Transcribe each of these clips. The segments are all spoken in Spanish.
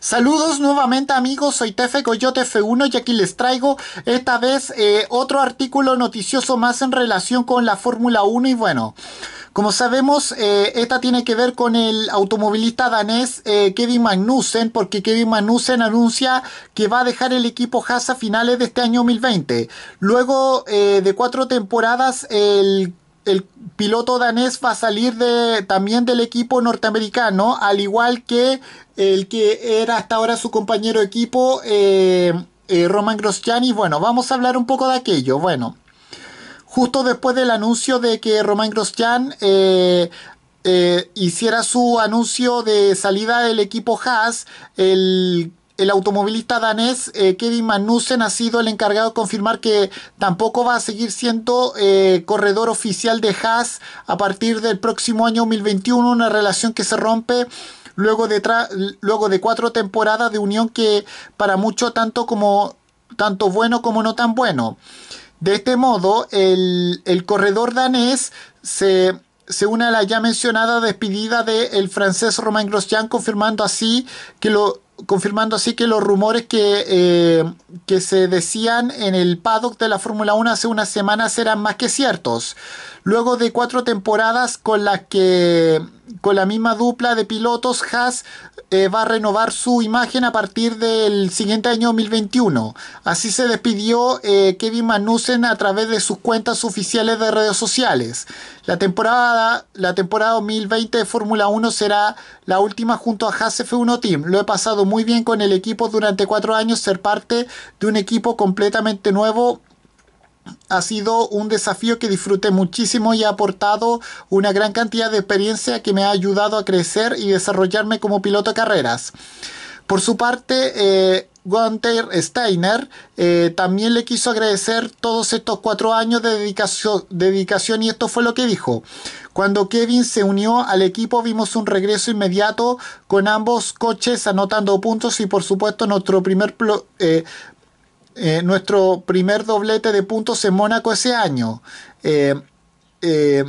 Saludos nuevamente amigos, soy Tefe Coyote F1 y aquí les traigo esta vez eh, otro artículo noticioso más en relación con la Fórmula 1 y bueno, como sabemos eh, esta tiene que ver con el automovilista danés eh, Kevin Magnussen porque Kevin Magnussen anuncia que va a dejar el equipo Haas a finales de este año 2020. Luego de cuatro temporadas el el piloto danés va a salir de, también del equipo norteamericano, al igual que el que era hasta ahora su compañero de equipo, eh, eh, Roman eh, y Bueno, vamos a hablar un poco de aquello. Bueno, justo después del anuncio de que Roman Grosjean eh, hiciera su anuncio de salida del equipo Haas, el el automovilista danés eh, Kevin Magnussen ha sido el encargado de confirmar que tampoco va a seguir siendo eh, corredor oficial de Haas a partir del próximo año 2021, una relación que se rompe luego de, cuatro temporadas de unión que para muchos tanto como tanto bueno como no tan bueno. De este modo, el, corredor danés se une a la ya mencionada despedida del francés Romain Grosjean, confirmando así que lo, confirmando así que los rumores que, eh, que se decían en el paddock de la Fórmula 1 hace unas semanas eran más que ciertos. Luego de cuatro temporadas con las que con la misma dupla de pilotos, Haas eh, va a renovar su imagen a partir del siguiente año 2021. Así se despidió eh, Kevin Magnussen a través de sus cuentas oficiales de redes sociales. La temporada, la temporada 2020 de Fórmula 1 será la última junto a Haas F1 Team. Lo he pasado muy bien con el equipo durante cuatro años, ser parte de un equipo completamente nuevo ha sido un desafío que disfruté muchísimo y ha aportado una gran cantidad de experiencia que me ha ayudado a crecer y desarrollarme como piloto de carreras. Por su parte, eh, Gunther Steiner eh, también le quiso agradecer todos estos cuatro años de dedicación, y esto fue lo que dijo. Cuando Kevin se unió al equipo vimos un regreso inmediato con ambos coches anotando puntos y por supuesto nuestro primer eh, eh, nuestro primer doblete de puntos en Mónaco ese año. Eh, eh,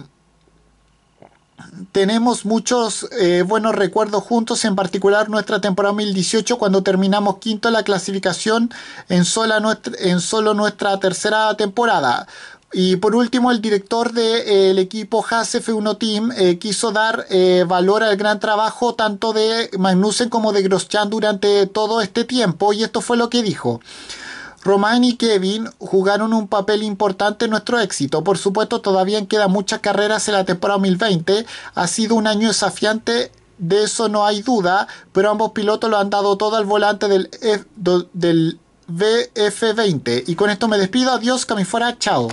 tenemos muchos buenos recuerdos juntos, en particular nuestra temporada 2018 cuando terminamos quinto en la clasificación en, sola en solo nuestra tercera temporada. Y por último, el director del de, equipo HCF 1 Team quiso dar valor al gran trabajo tanto de Magnussen como de Grosjean durante todo este tiempo y esto fue lo que dijo. Romain y Kevin jugaron un papel importante en nuestro éxito. Por supuesto, todavía quedan muchas carreras en la temporada 2020. Ha sido un año desafiante de eso no hay duda, pero ambos pilotos lo han dado todo al volante del, BF20. Y con esto me despido, adiós, fuera, chao.